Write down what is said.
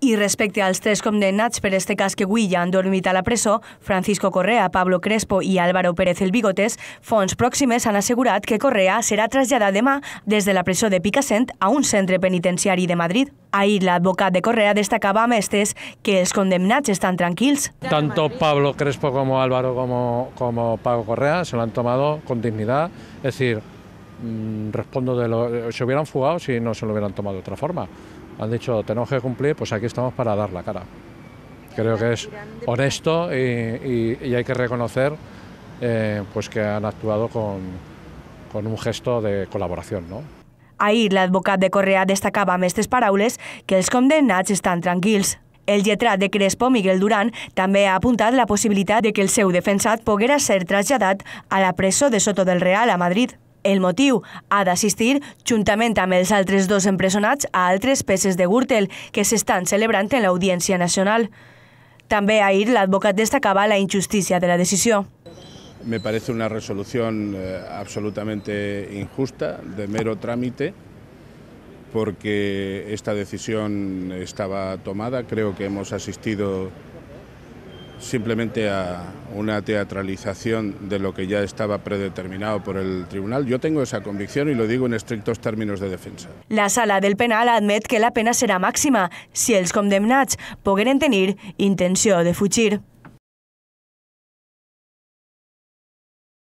respecto respecte als tres condemnats per este cas que avui ja han dormit la presó, Francisco Correa, Pablo Crespo y Álvaro Pérez el Bigotes, fonts pròximes han asegurado que Correa será trasladada demà des de la presó de Picassent a un centre penitenciari de Madrid. Ahí, la l'advocat de Correa destacava a Mestes que els condemnats estan tranquils. Tanto Pablo Crespo como Álvaro como, como Pago Correa se lo han tomado con dignidad, es decir, mm, respondo de lo... Eh, se hubieran fugado si no se lo hubieran tomado de otra forma han dicho tenemos que cumplir, pues aquí estamos para dar la cara. Creo que es honesto y, hay que reconocer eh, pues que han actuado con, un gesto de colaboración. No? la l'advocat de Correa destacaba amb paraules que els condemnats están tranquils. El lletrat de Crespo, Miguel Durán, también ha apuntado la posibilidad de que el seu defensat pudiera ser traslladat a la presó de Soto del Real a Madrid. El motiu ha d'assistir, juntament amb els altres dos empresonats, a altres peces de Gürtel que s'estan celebrant en l'Audiència Nacional. També ahir l'advocat destacava la injustícia de la decisió. Me parece una resolución eh, absolutamente injusta, de mero trámite, porque esta decisión estaba tomada. Creo que hemos asistido simplemente a una teatralización de lo que ya estaba predeterminado por el tribunal. Yo tengo esa convicción y lo digo en estrictos términos de defensa. La sala del penal admet que la pena será máxima si el condemnats pogueren tener intención de fugir.